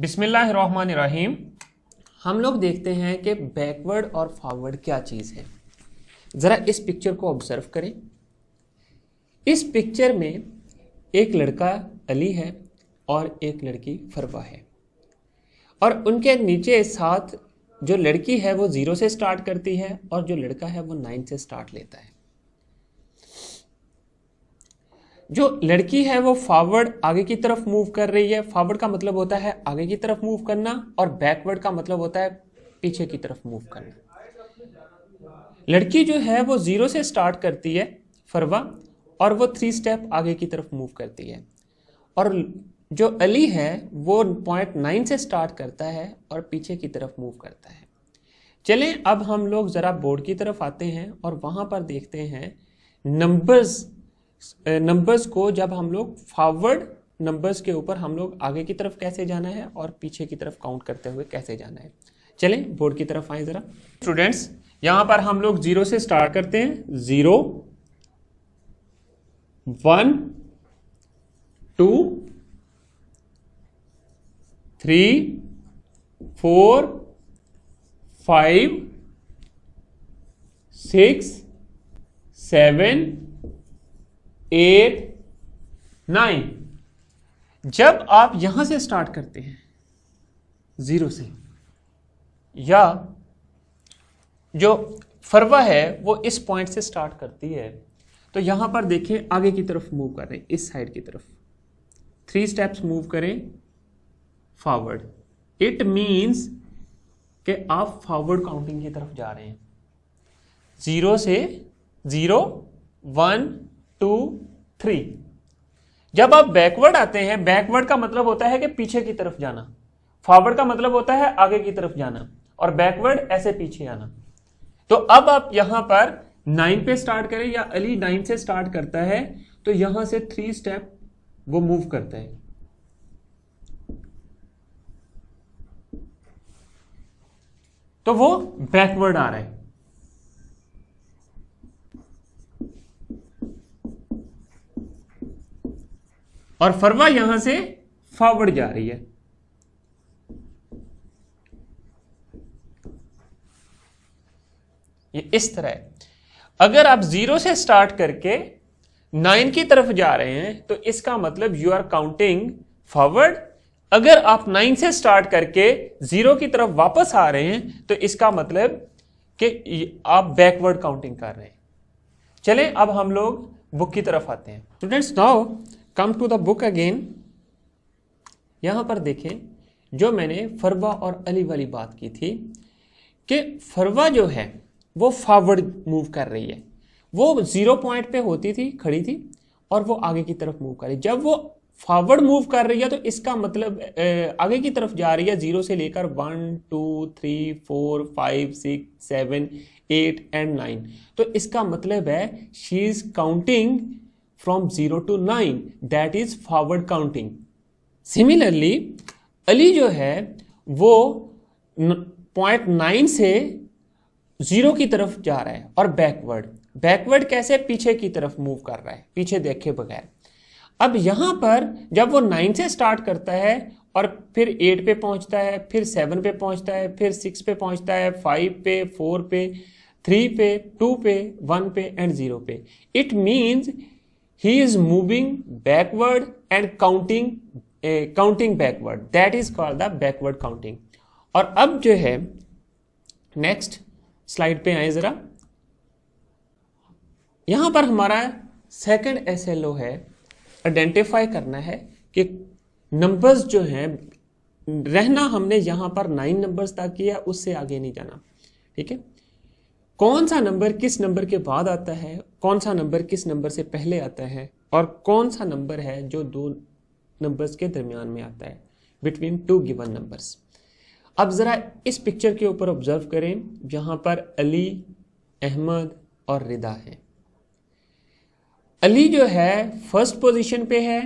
बिसमीम हम लोग देखते हैं कि बैकवर्ड और फॉरवर्ड क्या चीज़ है ज़रा इस पिक्चर को ऑब्ज़र्व करें इस पिक्चर में एक लड़का अली है और एक लड़की फरवा है और उनके नीचे साथ जो लड़की है वो ज़ीरो से स्टार्ट करती है और जो लड़का है वो नाइन से स्टार्ट लेता है जो लड़की है वो फॉरवर्ड आगे की तरफ मूव कर रही है फॉरवर्ड का मतलब होता है आगे की तरफ मूव करना और बैकवर्ड का मतलब होता है पीछे की तरफ मूव करना लड़की जो है वो जीरो से स्टार्ट करती है फरवा और वो थ्री स्टेप आगे की तरफ मूव करती है और जो अली है वो पॉइंट नाइन से स्टार्ट करता है और पीछे की तरफ मूव करता है चलें अब हम लोग ज़रा बोर्ड की तरफ आते हैं और वहां पर देखते हैं नंबर्स नंबर्स को जब हम लोग फॉरवर्ड नंबर्स के ऊपर हम लोग आगे की तरफ कैसे जाना है और पीछे की तरफ काउंट करते हुए कैसे जाना है चलें बोर्ड की तरफ आए ज़रा स्टूडेंट्स यहां पर हम लोग जीरो से स्टार्ट करते हैं zero one two three four five six seven eight nine जब आप यहां से स्टार्ट करते हैं जीरो से या जो फरवा है वो इस पॉइंट से स्टार्ट करती है तो यहां पर देखें आगे की तरफ मूव करें इस साइड की तरफ थ्री स्टेप्स मूव करें फॉरवर्ड इट मीन्स कि आप फॉरवर्ड काउंटिंग की तरफ जा रहे हैं ज़ीरो से ज़ीरो वन टू थ्री जब आप बैकवर्ड आते हैं बैकवर्ड का मतलब होता है कि पीछे की तरफ जाना फॉरवर्ड का मतलब होता है आगे की तरफ जाना और बैकवर्ड ऐसे पीछे आना तो अब आप यहां पर नाइन पे स्टार्ट करें या अली नाइन से स्टार्ट करता है तो यहां से थ्री स्टेप वो मूव करता है तो वो बैकवर्ड आ रहा है और फरवा यहां से फॉरवर्ड जा रही है ये इस तरह है अगर आप जीरो से स्टार्ट करके नाइन की तरफ जा रहे हैं तो इसका मतलब यू आर काउंटिंग फॉरवर्ड अगर आप नाइन से स्टार्ट करके जीरो की तरफ वापस आ रहे हैं तो इसका मतलब कि आप बैकवर्ड काउंटिंग कर रहे हैं चलें अब हम लोग बुक की तरफ आते हैं students now come to the book again यहाँ पर देखें जो मैंने फरवा और अली वाली बात की थी कि फरवा जो है वो फॉरवर्ड मूव कर रही है वो ज़ीरो पॉइंट पे होती थी खड़ी थी और वो आगे की तरफ मूव कर रही जब वो फॉरवर्ड मूव कर रही है तो इसका मतलब आगे की तरफ जा रही है जीरो से लेकर one two three four five six seven eight and nine तो इसका मतलब है she is counting from 0 to 9 that is forward counting similarly Ali जो है वो पॉइंट नाइन से जीरो की तरफ जा रहा है और बैकवर्ड बैकवर्ड कैसे पीछे की तरफ मूव कर रहा है पीछे देखे बगैर अब यहां पर जब वो नाइन से स्टार्ट करता है और फिर एट पे पहुंचता है फिर सेवन पे पहुंचता है फिर सिक्स पे पहुंचता है फाइव पे फोर पे थ्री पे टू पे वन पे एंड ज़ीरो पे it means he is moving backward and counting counting backward that is called the backward counting और अब जो है नेक्स्ट स्लाइड पे आए जरा यहां पर हमारा सेकेंड सेकंड एसएलओ है आइडेंटिफाई करना है कि नंबर्स जो हैं रहना हमने यहां पर नाइन नंबर्स तक किया उससे आगे नहीं जाना ठीक है कौन सा नंबर किस नंबर के बाद आता है कौन सा नंबर किस नंबर से पहले आता है और कौन सा नंबर है जो दो नंबर्स के दरमियान में आता है बिटवीन टू गिवन नंबर्स अब ज़रा इस पिक्चर के ऊपर ऑब्जर्व करें जहां पर अली अहमद और रिदा है अली जो है फर्स्ट पोजीशन पे है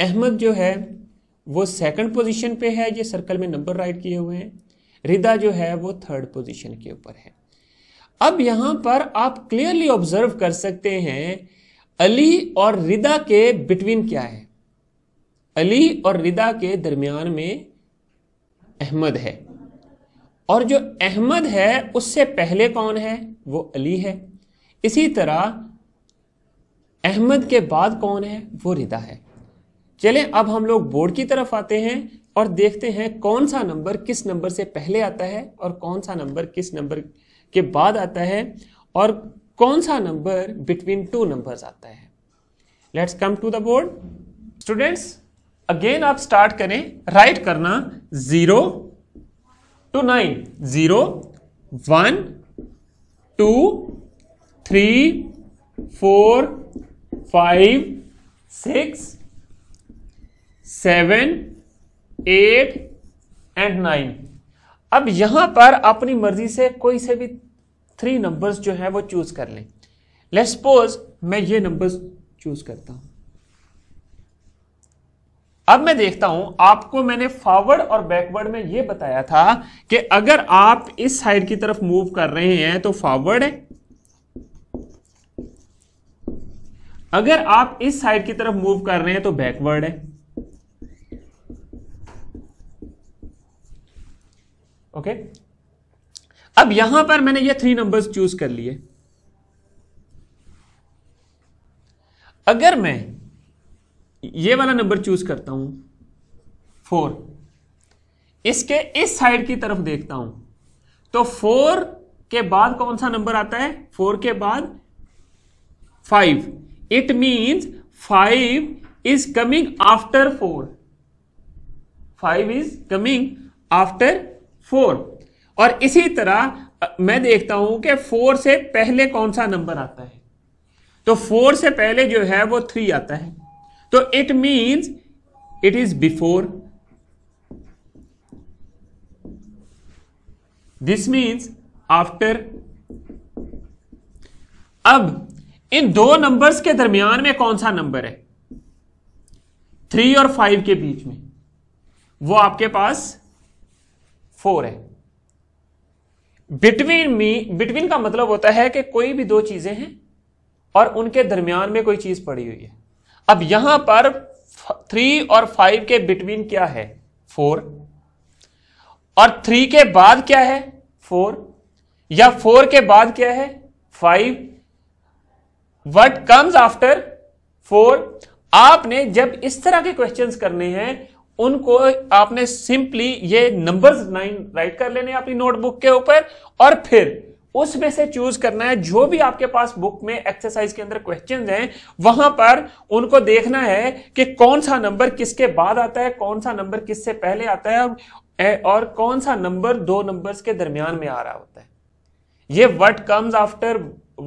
अहमद जो है वो सेकंड पोजीशन पे है ये सर्कल में नंबर राइट किए हुए हैं रिदा जो है वो थर्ड पोजीशन के ऊपर है अब यहां पर आप क्लियरली ऑब्जर्व कर सकते हैं अली और रिदा के बिटवीन क्या है अली और रिदा के दरमियान में अहमद है और जो अहमद है उससे पहले कौन है वो अली है इसी तरह अहमद के बाद कौन है वो रिदा है चले अब हम लोग बोर्ड की तरफ आते हैं और देखते हैं कौन सा नंबर किस नंबर से पहले आता है और कौन सा नंबर किस नंबर के बाद आता है और कौन सा नंबर बिटवीन टू नंबर्स आता है let's come to the board students again आप स्टार्ट करें राइट करना zero to nine zero one two three four five six seven eight and nine अब यहां पर अपनी मर्जी से कोई से भी थ्री नंबर्स जो है वो चूज कर लें लेट्स सपोज मैं ये नंबर्स चूज करता हूं अब मैं देखता हूं आपको मैंने फॉरवर्ड और बैकवर्ड में यह बताया था कि अगर आप इस साइड की तरफ मूव कर रहे हैं तो फॉरवर्ड है अगर आप इस साइड की तरफ मूव कर रहे हैं तो बैकवर्ड है ओके अब यहां पर मैंने ये थ्री नंबर्स चूज कर लिए अगर मैं ये वाला नंबर चूज करता हूं फोर इसके इस साइड की तरफ देखता हूं तो फोर के बाद कौन सा नंबर आता है फोर के बाद five it means five is coming after four five is coming after four और इसी तरह मैं देखता हूं कि फोर से पहले कौन सा नंबर आता है तो फोर से पहले जो है वो थ्री आता है तो it means it is before this means after अब इन दो नंबर्स के दरमियान में कौन सा नंबर है थ्री और फाइव के बीच में वो आपके पास फोर है बिटवीन मी बिटवीन का मतलब होता है कि कोई भी दो चीजें हैं और उनके दरमियान में कोई चीज पड़ी हुई है अब यहां पर थ्री और फाइव के बिटवीन क्या है फोर और थ्री के बाद क्या है फोर या फोर के बाद क्या है five what comes after four आपने जब इस तरह के क्वेश्चंस करने हैं उनको आपने सिंपली ये नंबर्स नाइन राइट कर लेने अपनी नोटबुक के ऊपर और फिर उसमें से चूज करना है जो भी आपके पास बुक में एक्सरसाइज के अंदर क्वेश्चन हैं वहां पर उनको देखना है कि कौन सा नंबर किसके बाद आता है कौन सा नंबर किससे पहले आता है और कौन सा नंबर दो नंबर्स के दरमियान में आ रहा होता है ये what comes after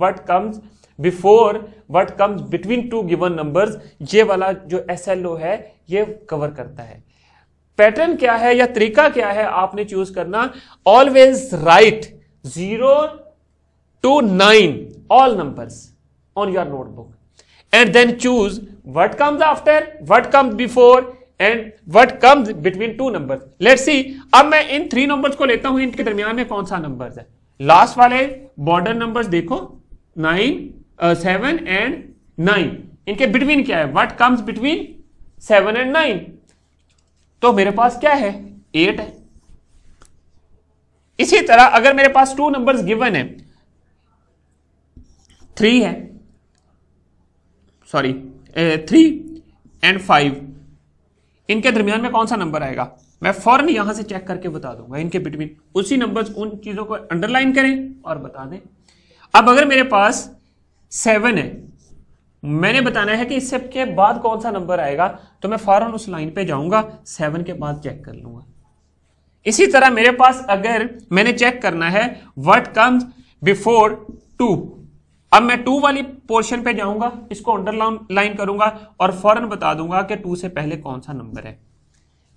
what comes before what comes between two given numbers ये वाला जो एस है ये कवर करता है पैटर्न क्या है या तरीका क्या है आपने चूज करना always write zero to nine all numbers on your notebook and then choose what comes after what comes before and what comes between two number let see अब मैं इन थ्री नंबर्स को लेता हूं इनके दरमियान में कौन सा नंबर है लास्ट वाले बॉर्डर नंबर देखो नाइन सेवन एंड नाइन इनके बिटवीन क्या है what comes between seven and nine तो मेरे पास क्या है एट है इसी तरह अगर मेरे पास टू नंबर्स गिवन है थ्री है सॉरी थ्री एंड फाइव इनके दरमियान में कौन सा नंबर आएगा मैं फौरन यहां से चेक करके बता दूंगा इनके बिटवीन उसी नंबर्स उन चीजों को अंडरलाइन करें और बता दें अब अगर मेरे पास सेवन है मैंने बताना है कि इससे के बाद कौन सा नंबर आएगा तो मैं फौरन उस लाइन पे जाऊंगा सेवन के बाद चेक कर लूंगा इसी तरह मेरे पास अगर मैंने चेक करना है वट कम्स बिफोर टू अब मैं टू वाली पोर्शन पे जाऊंगा इसको अंडरलाइन लाइन करूंगा और फौरन बता दूंगा कि टू से पहले कौन सा नंबर है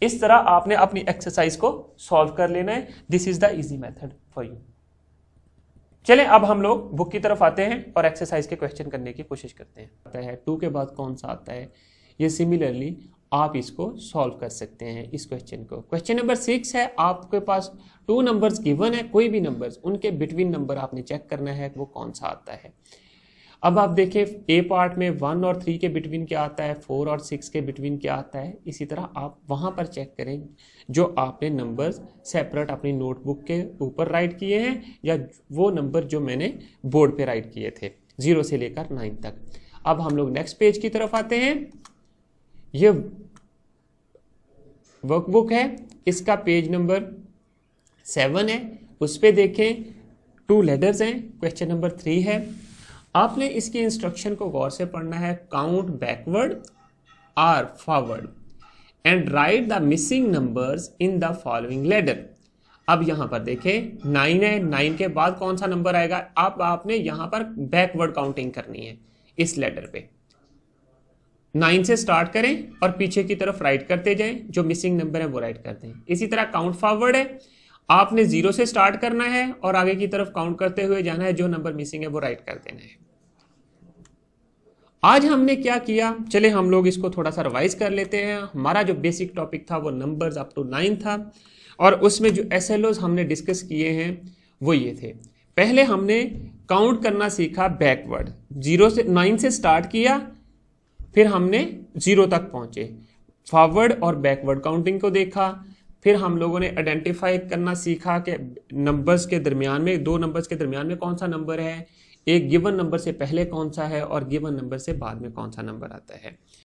इस तरह आपने अपनी एक्सरसाइज को सॉल्व कर लेना है this is the easy method for you चलें अब हम लोग बुक की तरफ आते हैं और एक्सरसाइज के क्वेश्चन करने की कोशिश करते हैं आता है टू के बाद कौन सा आता है ये सिमिलरली आप इसको सॉल्व कर सकते हैं इस क्वेश्चन को क्वेश्चन नंबर सिक्स है आपके पास टू नंबर्स गिवन है कोई भी नंबर्स उनके बिटवीन नंबर आपने चेक करना है वो कौन सा आता है अब आप देखें ए पार्ट में वन और थ्री के बिटवीन क्या आता है फोर और सिक्स के बिटवीन क्या आता है इसी तरह आप वहाँ पर चेक करें जो आपने नंबर्स सेपरेट अपनी नोटबुक के ऊपर राइट किए हैं या वो नंबर जो मैंने बोर्ड पे राइट किए थे ज़ीरो से लेकर नाइन तक अब हम लोग नेक्स्ट पेज की तरफ आते हैं ये वर्कबुक है इसका पेज नंबर सेवन है उस पर देखें टू लेटर्स हैं क्वेश्चन नंबर थ्री है आपने इसके इंस्ट्रक्शन को गौर से पढ़ना है count backward or forward and write the missing numbers in the following letter अब यहां पर देखें नाइन है नाइन के बाद कौन सा नंबर आएगा अब आपने यहां पर बैकवर्ड काउंटिंग करनी है इस लेटर पे नाइन से स्टार्ट करें और पीछे की तरफ राइट करते जाएं जो मिसिंग नंबर है वो राइट करते हैं इसी तरह काउंट फॉरवर्ड है आपने जीरो से स्टार्ट करना है और आगे की तरफ काउंट करते हुए जाना है जो नंबर मिसिंग है वो राइट कर देना है आज हमने क्या किया चले हम लोग इसको थोड़ा सा रिवाइज कर लेते हैं हमारा जो बेसिक टॉपिक था वो नंबर्स अप टू नाइन था और उसमें जो एस हमने डिस्कस किए हैं वो ये थे पहले हमने काउंट करना सीखा बैकवर्ड जीरो से नाइन से स्टार्ट किया फिर हमने जीरो तक पहुंचे फॉरवर्ड और बैकवर्ड काउंटिंग को देखा फिर हम लोगों ने आइडेंटिफाई करना सीखा कि नंबर्स के दरमियान में दो नंबर्स के दरमियान में कौन सा नंबर है एक गिवन नंबर से पहले कौन सा है और गिवन नंबर से बाद में कौन सा नंबर आता है